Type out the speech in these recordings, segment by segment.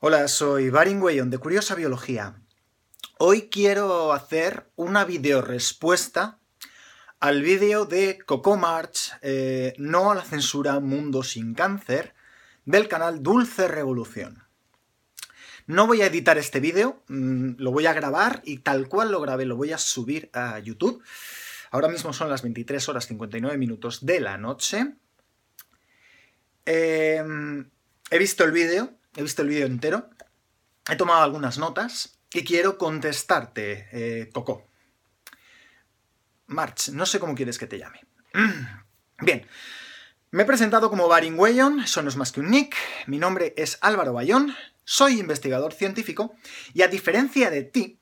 Hola, soy Barin Güellón de Curiosa Biología. Hoy quiero hacer una video respuesta al vídeo de Coco March, eh, No a la censura Mundo sin Cáncer, del canal Dulce Revolución. No voy a editar este vídeo, mm, lo voy a grabar y tal cual lo grabé lo voy a subir a YouTube. Ahora mismo son las 23 horas 59 minutos de la noche. Em, he visto el vídeo, he visto el vídeo entero, he tomado algunas notas y quiero contestarte, eh, Coco. March, no sé cómo quieres que te llame. Bien, me he presentado como Baringwayon, eso no es más que un nick, mi nombre es Álvaro Bayón, soy investigador científico y a diferencia de ti,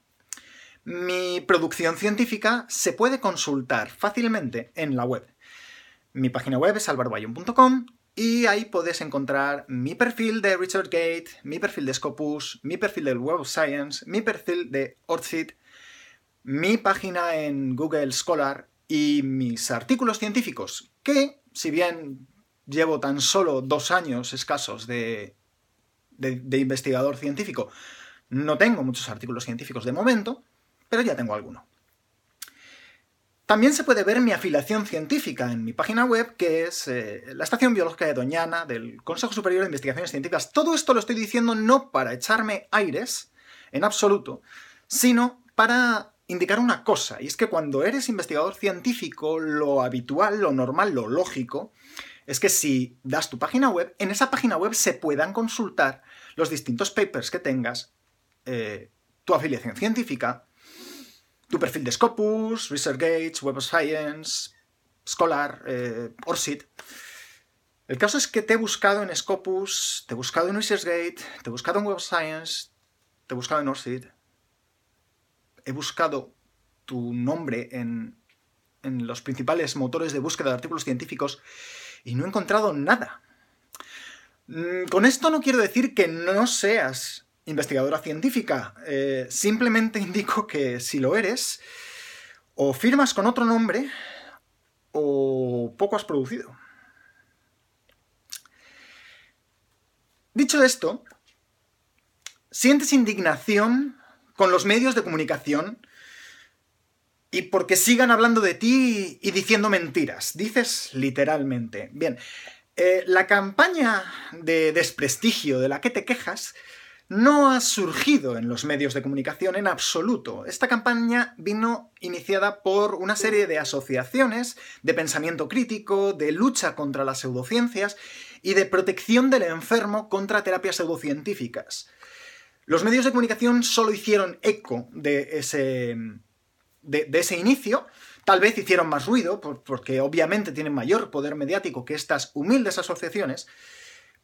mi producción científica se puede consultar fácilmente en la web. Mi página web es alvarobayon.com. Y ahí podéis encontrar mi perfil de Richard Gate, mi perfil de Scopus, mi perfil del Web of Science, mi perfil de Orchid, mi página en Google Scholar y mis artículos científicos, que, si bien llevo tan solo dos años escasos de investigador científico, no tengo muchos artículos científicos de momento, pero ya tengo alguno. También se puede ver mi afiliación científica en mi página web, que es eh, la Estación Biológica de Doñana, del Consejo Superior de Investigaciones Científicas. Todo esto lo estoy diciendo no para echarme aires, en absoluto, sino para indicar una cosa, y es que cuando eres investigador científico, lo habitual, lo normal, lo lógico, es que si das tu página web, en esa página web se puedan consultar los distintos papers que tengas, eh, tu afiliación científica, tu perfil de Scopus, ResearchGate, Web of Science, Scholar, eh, El caso es que te he buscado en Scopus, te he buscado en ResearchGate, te he buscado en Web of Science, te he buscado en Orsit. He buscado tu nombre en, en los principales motores de búsqueda de artículos científicos y no he encontrado nada. Mm, con esto no quiero decir que no seas investigadora científica. Eh, simplemente indico que si lo eres, o firmas con otro nombre, o poco has producido. Dicho esto, ¿sientes indignación con los medios de comunicación y porque sigan hablando de ti y diciendo mentiras. Dices literalmente. Bien, eh, la campaña de desprestigio de la que te quejas no ha surgido en los medios de comunicación en absoluto. Esta campaña vino iniciada por una serie de asociaciones de pensamiento crítico, de lucha contra las pseudociencias y de protección del enfermo contra terapias pseudocientíficas. Los medios de comunicación solo hicieron eco de ese, de ese inicio, Tal vez hicieron más ruido, porque obviamente tienen mayor poder mediático que estas humildes asociaciones,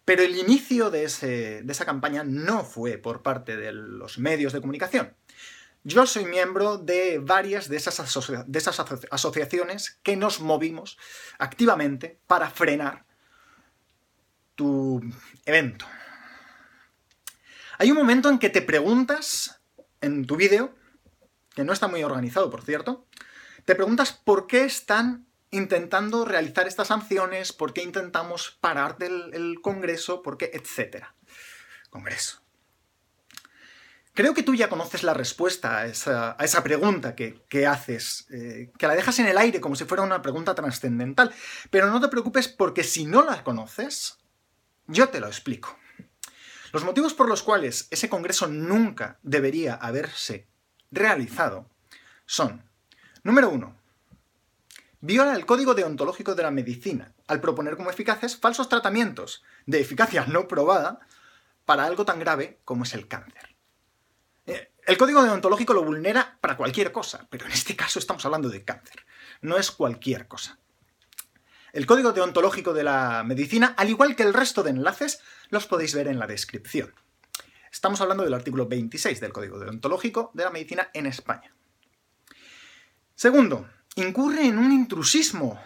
pero el inicio de, esa campaña no fue por parte de los medios de comunicación. Yo soy miembro de varias de esas, asociaciones que nos movimos activamente para frenar tu evento. Hay un momento en que te preguntas en tu vídeo, que no está muy organizado por cierto, te preguntas por qué están intentando realizar estas sanciones, por qué intentamos parar del, el Congreso, por qué, etcétera. Congreso. Creo que tú ya conoces la respuesta a esa, pregunta que, haces, eh, que la dejas en el aire como si fuera una pregunta trascendental, pero no te preocupes porque si no la conoces, yo te lo explico. Los motivos por los cuales ese Congreso nunca debería haberse realizado son, número uno, viola el código deontológico de la medicina al proponer como eficaces falsos tratamientos de eficacia no probada para algo tan grave como es el cáncer. Eh, el código deontológico lo vulnera para cualquier cosa, pero en este caso estamos hablando de cáncer. No es cualquier cosa. El código deontológico de la medicina, al igual que el resto de enlaces, los podéis ver en la descripción. Estamos hablando del artículo 26 del Código Deontológico de la Medicina en España. Segundo, incurre en un intrusismo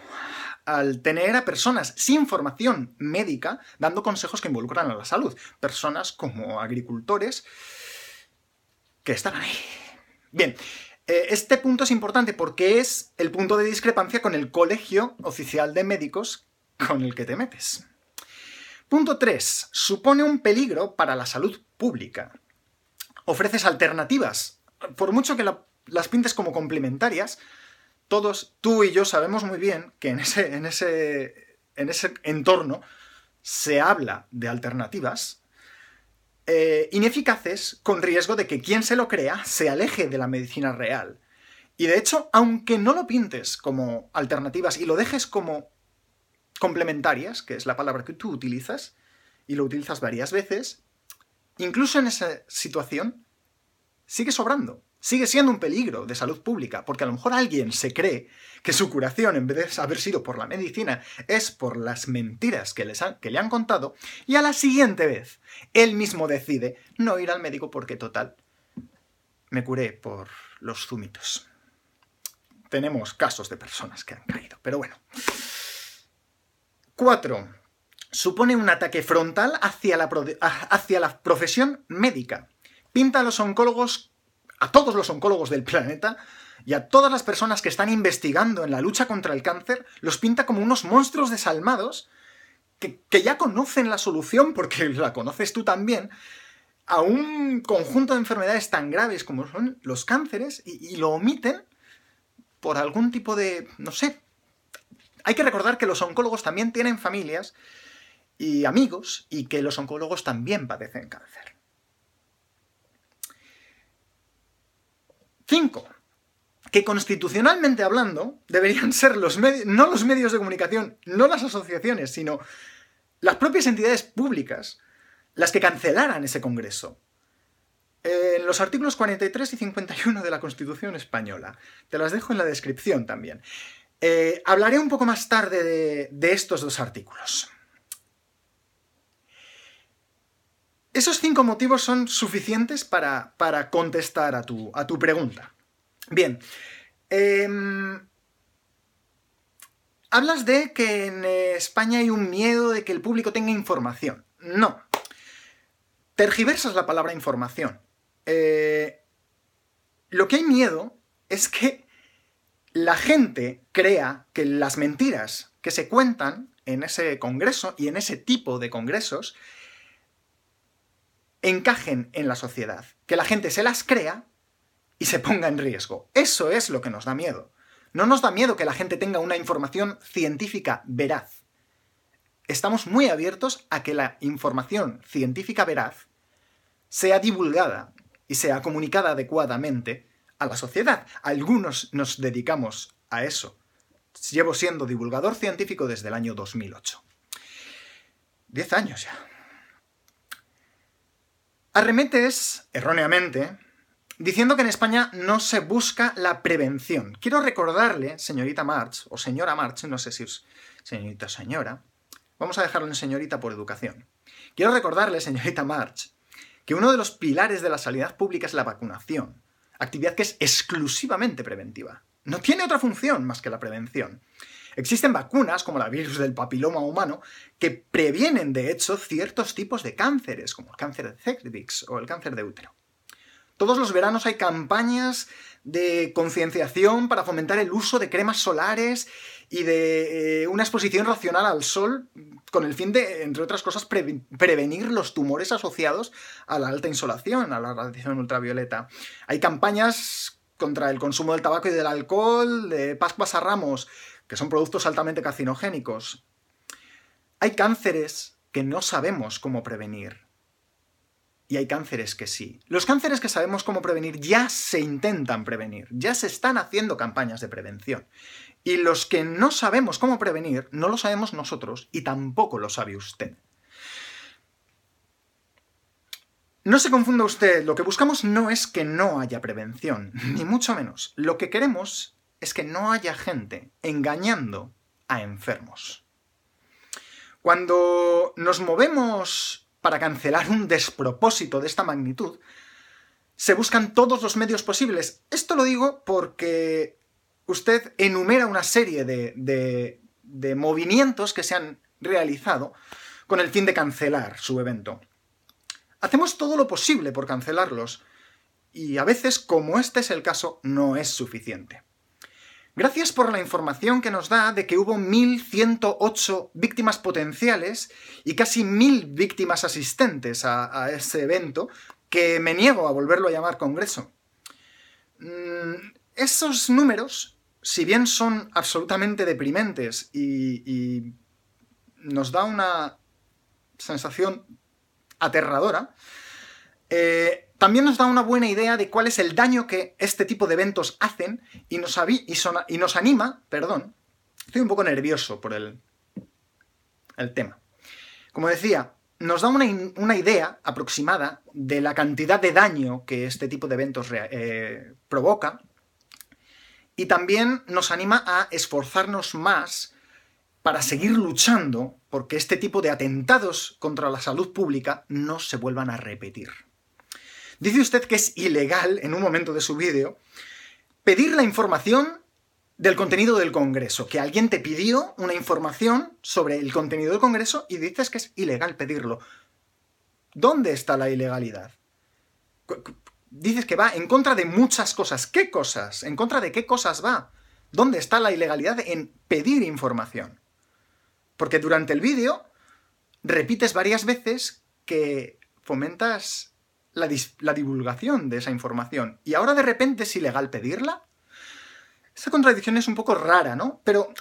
al tener a personas sin formación médica dando consejos que involucran a la salud. Personas como agricultores que están ahí. Bien, eh, este punto es importante porque es el punto de discrepancia con el colegio oficial de médicos con el que te metes. Punto 3. Supone un peligro para la salud pública. Ofreces alternativas. Por mucho que las pintes como complementarias, todos, tú y yo sabemos muy bien que en ese, en ese, en ese entorno se habla de alternativas eh, ineficaces con riesgo de que quien se lo crea se aleje de la medicina real. Y de hecho, aunque no lo pintes como alternativas y lo dejes como complementarias, que es la palabra que tú utilizas, y lo utilizas varias veces, incluso en esa situación sigue sobrando sigue siendo un peligro de salud pública, porque a lo mejor alguien se cree que su curación, en vez de haber sido por la medicina, es por las mentiras que, les que le han contado, y a la siguiente vez él mismo decide no ir al médico porque total, me curé por los zumitos. Tenemos casos de personas que han caído, pero bueno. 4. Supone un ataque frontal hacia la, ah, hacia la profesión médica. Pinta a los oncólogos a todos los oncólogos del planeta y a todas las personas que están investigando en la lucha contra el cáncer, los pinta como unos monstruos desalmados que, ya conocen la solución porque la conoces tú también a un conjunto de enfermedades tan graves como son los cánceres y, y lo omiten por algún tipo de, no sé, hay que recordar que los oncólogos también tienen familias y amigos y que los oncólogos también padecen cáncer. 5. Que constitucionalmente hablando, deberían ser los medios, no los medios de comunicación, no las asociaciones, sino las propias entidades públicas las que cancelaran ese Congreso. En los artículos 43 y 51 de la Constitución española. Te las dejo en la descripción también. Eh, hablaré un poco más tarde de estos dos artículos. Esos cinco motivos son suficientes para, contestar a tu, pregunta. Bien. Em, hablas de que en España hay un miedo de que el público tenga información. No. Tergiversas la palabra información. Eh, lo que hay miedo es que la gente crea que las mentiras que se cuentan en ese congreso y en ese tipo de congresos encajen en la sociedad, que la gente se las crea y se ponga en riesgo. Eso es lo que nos da miedo. No nos da miedo que la gente tenga una información científica veraz. Estamos muy abiertos a que la información científica veraz sea divulgada y sea comunicada adecuadamente a la sociedad. Algunos nos dedicamos a eso. Llevo siendo divulgador científico desde el año 2008. Diez años ya. Arremetes, erróneamente, diciendo que en España no se busca la prevención. Quiero recordarle, señorita March, o señora March, no sé si es señorita o señora, vamos a dejarlo en señorita por educación. Quiero recordarle, señorita March, que uno de los pilares de la salud pública es la vacunación, actividad que es exclusivamente preventiva. No tiene otra función más que la prevención. Existen vacunas, como la virus del papiloma humano, que previenen de hecho ciertos tipos de cánceres, como el cáncer de cervix o el cáncer de útero. Todos los veranos hay campañas de concienciación para fomentar el uso de cremas solares y de eh, una exposición racional al sol con el fin de, entre otras cosas, prevenir los tumores asociados a la alta insolación, a la radiación ultravioleta. Hay campañas contra el consumo del tabaco y del alcohol, de Pascuas a Ramos, que son productos altamente carcinogénicos, hay cánceres que no sabemos cómo prevenir. Y hay cánceres que sí. Los cánceres que sabemos cómo prevenir ya se intentan prevenir, ya se están haciendo campañas de prevención. Y los que no sabemos cómo prevenir, no lo sabemos nosotros y tampoco lo sabe usted. No se confunda usted, lo que buscamos no es que no haya prevención, ni mucho menos. Lo que queremos es que no haya gente engañando a enfermos. Cuando nos movemos para cancelar un despropósito de esta magnitud, se buscan todos los medios posibles. Esto lo digo porque usted enumera una serie de, movimientos que se han realizado con el fin de cancelar su evento. Hacemos todo lo posible por cancelarlos y a veces, como este es el caso, no es suficiente. Gracias por la información que nos da de que hubo 1.108 víctimas potenciales y casi 1.000 víctimas asistentes a, ese evento, que me niego a volverlo a llamar Congreso. Mm, esos números, si bien son absolutamente deprimentes y, nos da una sensación aterradora, eh, también nos da una buena idea de cuál es el daño que este tipo de eventos hacen y nos, anima, perdón, estoy un poco nervioso por el, el tema. Como decía, nos da una, idea aproximada de la cantidad de daño que este tipo de eventos eh, provoca y también nos anima a esforzarnos más para seguir luchando porque este tipo de atentados contra la salud pública no se vuelvan a repetir. Dice usted que es ilegal, en un momento de su vídeo, pedir la información del contenido del Congreso, que alguien te pidió una información sobre el contenido del Congreso y dices que es ilegal pedirlo. ¿Dónde está la ilegalidad? Dices que va en contra de muchas cosas. ¿Qué cosas? ¿En contra de qué cosas va? ¿Dónde está la ilegalidad en pedir información? Porque durante el vídeo repites varias veces que fomentas la, divulgación de esa información. Y ahora de repente es ilegal pedirla. Esa contradicción es un poco rara, ¿no? Pero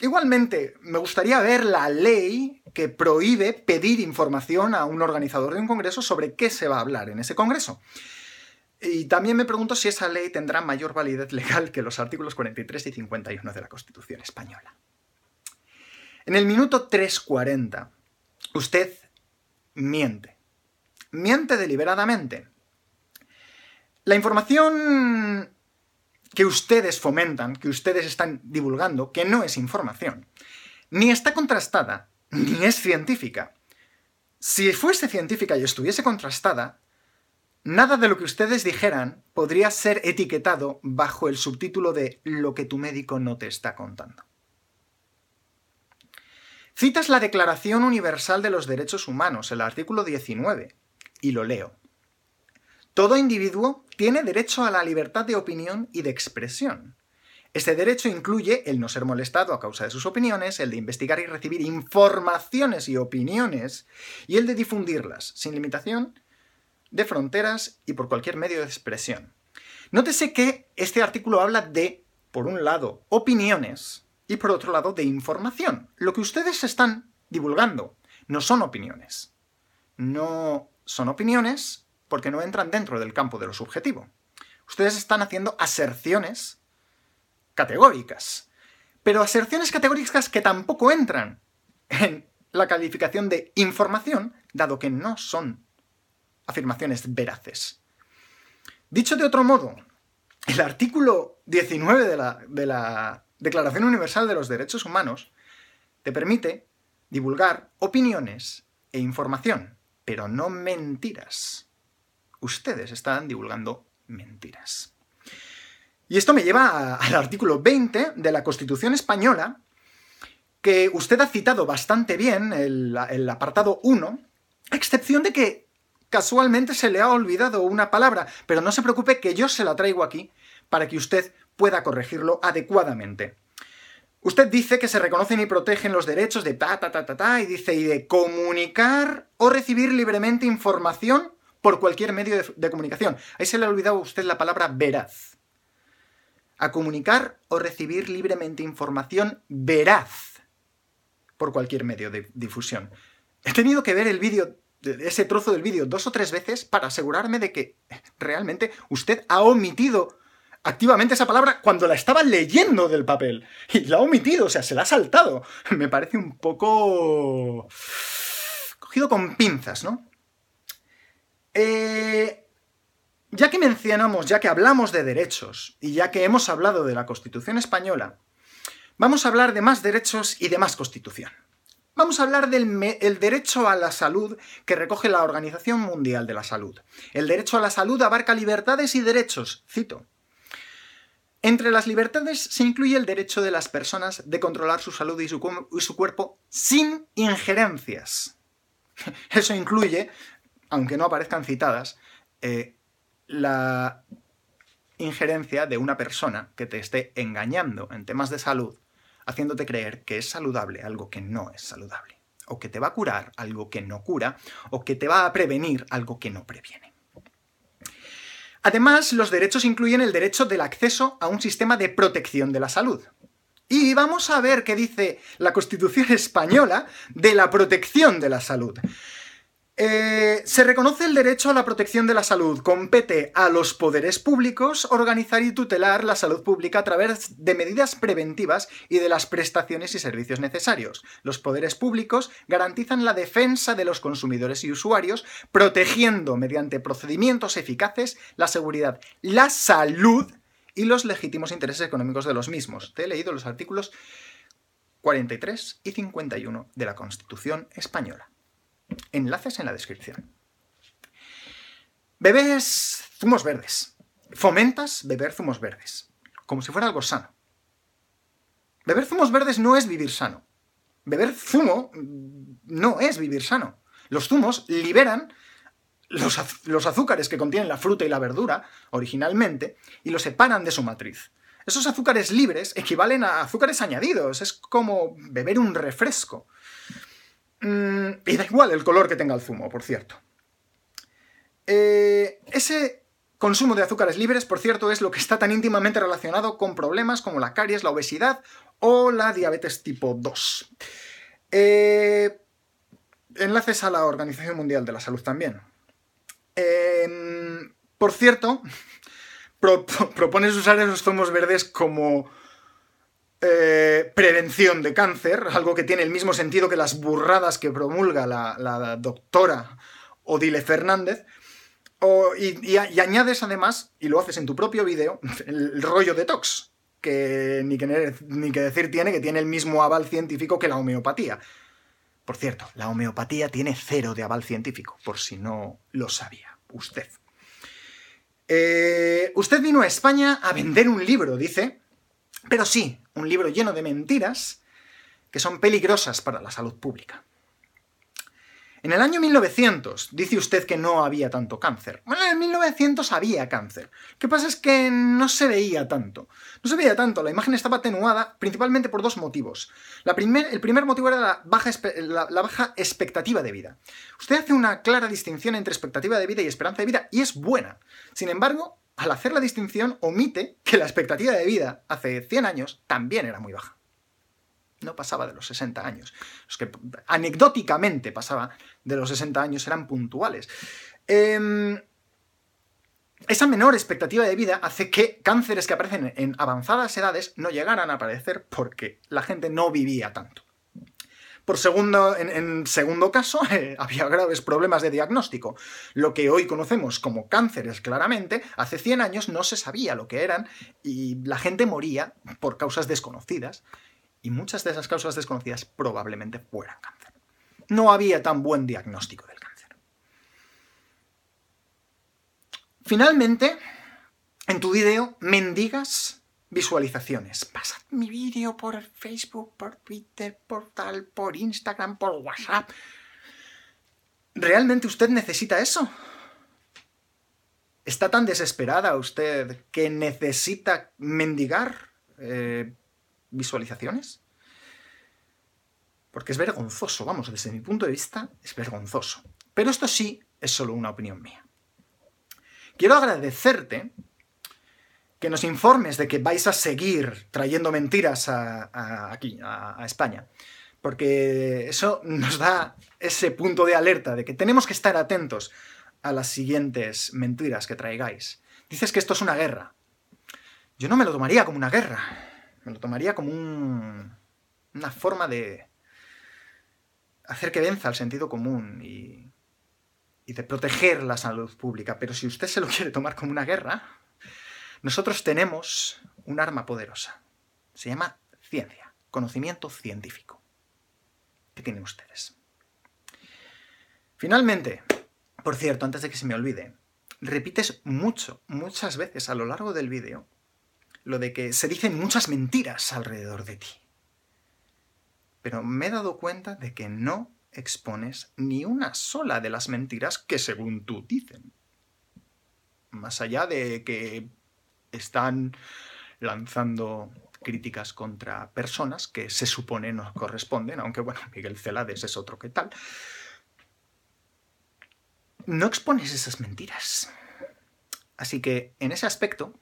igualmente me gustaría ver la ley que prohíbe pedir información a un organizador de un congreso sobre qué se va a hablar en ese congreso. Y también me pregunto si esa ley tendrá mayor validez legal que los artículos 43 y 51 de la Constitución española. En el minuto 3.40, usted miente miente deliberadamente. La información que ustedes fomentan, que ustedes están divulgando, que no es información, ni está contrastada, ni es científica. Si fuese científica y estuviese contrastada, nada de lo que ustedes dijeran podría ser etiquetado bajo el subtítulo de lo que tu médico no te está contando. Citas la Declaración Universal de los Derechos Humanos, el artículo 19, y lo leo. Todo individuo tiene derecho a la libertad de opinión y de expresión. Este derecho incluye el no ser molestado a causa de sus opiniones, el de investigar y recibir informaciones y opiniones, y el de difundirlas, sin limitación de fronteras y por cualquier medio de expresión. Nótese que este artículo habla de, por un lado, opiniones y por otro lado, de información. Lo que ustedes están divulgando no son opiniones. No son opiniones porque no entran dentro del campo de lo subjetivo. Ustedes están haciendo aserciones categóricas, pero aserciones categóricas que tampoco entran en la calificación de información, dado que no son afirmaciones veraces. Dicho de otro modo, el artículo 19 de la, de la Declaración Universal de los Derechos Humanos te permite divulgar opiniones e información, pero no mentiras. Ustedes están divulgando mentiras. Y esto me lleva al artículo 20 de la Constitución española, que usted ha citado bastante bien, el, apartado 1, a excepción de que casualmente se le ha olvidado una palabra, pero no se preocupe que yo se la traigo aquí para que usted pueda corregirlo adecuadamente. Usted dice que se reconocen y protegen los derechos de ta, ta, ta, ta, ta, y dice, y de comunicar o recibir libremente información por cualquier medio de, comunicación. Ahí se le ha olvidado a usted la palabra veraz. A comunicar o recibir libremente información veraz por cualquier medio de difusión. He tenido que ver el vídeo, ese trozo del vídeo, dos o tres veces para asegurarme de que realmente usted ha omitido activamente esa palabra cuando la estaba leyendo del papel. Y la ha omitido, o sea, se la ha saltado. Me parece un poco... cogido con pinzas, ¿no? Eh, ya que mencionamos, ya que hablamos de derechos y ya que hemos hablado de la Constitución española, vamos a hablar de más derechos y de más Constitución. Vamos a hablar del derecho a la salud que recoge la Organización Mundial de la Salud. El derecho a la salud abarca libertades y derechos, cito, entre las libertades se incluye el derecho de las personas de controlar su salud y su, cuerpo sin injerencias. Eso incluye, aunque no aparezcan citadas, eh, la injerencia de una persona que te esté engañando en temas de salud, haciéndote creer que es saludable algo que no es saludable, o que te va a curar algo que no cura, o que te va a prevenir algo que no previene. Además, los derechos incluyen el derecho del acceso a un sistema de protección de la salud. Y vamos a ver qué dice la Constitución española de la protección de la salud. Eh, se reconoce el derecho a la protección de la salud. Compete a los poderes públicos organizar y tutelar la salud pública a través de medidas preventivas y de las prestaciones y servicios necesarios. Los poderes públicos garantizan la defensa de los consumidores y usuarios, protegiendo mediante procedimientos eficaces la seguridad, la salud y los legítimos intereses económicos de los mismos. Te he leído los artículos 43 y 51 de la Constitución española. Enlaces en la descripción. Bebes zumos verdes. Fomentas beber zumos verdes. Como si fuera algo sano. Beber zumos verdes no es vivir sano. Beber zumo no es vivir sano. Los zumos liberan los, azúcares que contienen la fruta y la verdura originalmente y los separan de su matriz. Esos azúcares libres equivalen a azúcares añadidos, es como beber un refresco. Mm, y da igual el color que tenga el zumo, por cierto. Eh, ese consumo de azúcares libres, por cierto, es lo que está tan íntimamente relacionado con problemas como la caries, la obesidad o la diabetes tipo 2. Eh, enlaces a la Organización Mundial de la Salud también. Em, por cierto, propones usar esos zumos verdes como eh, prevención de cáncer, algo que tiene el mismo sentido que las burradas que promulga la, doctora Odile Fernández. y, añades además, y lo haces en tu propio vídeo, el rollo de tox, que ni que decir tiene que tiene el mismo aval científico que la homeopatía. Por cierto, la homeopatía tiene cero de aval científico, por si no lo sabía usted. Eh, usted vino a España a vender un libro, dice, pero sí, un libro lleno de mentiras que son peligrosas para la salud pública. En el año 1900 dice usted que no había tanto cáncer. Bueno, en el 1900 había cáncer. Lo que pasa es que no se veía tanto. No se veía tanto, la imagen estaba atenuada principalmente por dos motivos. el primer motivo era la baja, la baja expectativa de vida. Usted hace una clara distinción entre expectativa de vida y esperanza de vida y es buena. Sin embargo, al hacer la distinción omite que la expectativa de vida hace 100 años también era muy baja no pasaba de los 60 años. Los que anecdóticamente pasaba de los 60 años eran puntuales. Em, esa menor expectativa de vida hace que cánceres que aparecen en avanzadas edades no llegaran a aparecer porque la gente no vivía tanto. Por segundo, en, segundo caso, eh, había graves problemas de diagnóstico. Lo que hoy conocemos como cánceres claramente, hace 100 años no se sabía lo que eran y la gente moría por causas desconocidas y muchas de esas causas desconocidas probablemente fueran cáncer. No había tan buen diagnóstico del cáncer. Finalmente, en tu video mendigas visualizaciones. Pasad mi vídeo por Facebook, por Twitter, por tal, por Instagram, por WhatsApp. ¿Realmente usted necesita eso? ¿Está tan desesperada usted que necesita mendigar eh, visualizaciones? Porque es vergonzoso, vamos, desde mi punto de vista es vergonzoso. Pero esto sí es solo una opinión mía. Quiero agradecerte que nos informes de que vais a seguir trayendo mentiras aquí, a España. Porque eso nos da ese punto de alerta de que tenemos que estar atentos a las siguientes mentiras que traigáis. Dices que esto es una guerra. Yo no me lo tomaría como una guerra lo tomaría como una forma de hacer que venza el sentido común y, y de proteger la salud pública. Pero si usted se lo quiere tomar como una guerra, nosotros tenemos un arma poderosa. Se llama ciencia, conocimiento científico. ¿Qué tienen ustedes? Finalmente, por cierto, antes de que se me olvide, repites mucho, muchas veces a lo largo del vídeo lo de que se dicen muchas mentiras alrededor de ti. Pero me he dado cuenta de que no expones ni una sola de las mentiras que según tú dicen. Más allá de que están lanzando críticas contra personas que se supone no corresponden, aunque bueno, Miguel Celades es otro que tal. No expones esas mentiras. Así que en ese aspecto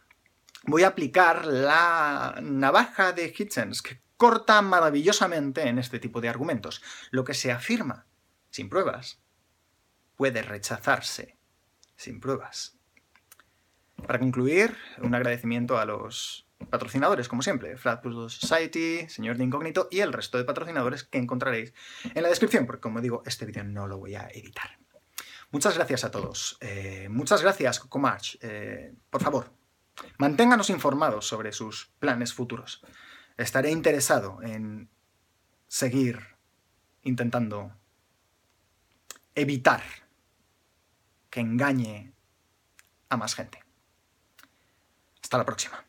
voy a aplicar la navaja de Hitchens, que corta maravillosamente en este tipo de argumentos. Lo que se afirma sin pruebas puede rechazarse sin pruebas. Para concluir, un agradecimiento a los patrocinadores, como siempre, Flatbus Society, Señor de Incógnito y el resto de patrocinadores que encontraréis en la descripción, porque como digo, este vídeo no lo voy a editar. Muchas gracias a todos. Eh, muchas gracias, Comarch. Eh, por favor, Manténganos informados sobre sus planes futuros. Estaré interesado en seguir intentando evitar que engañe a más gente. Hasta la próxima.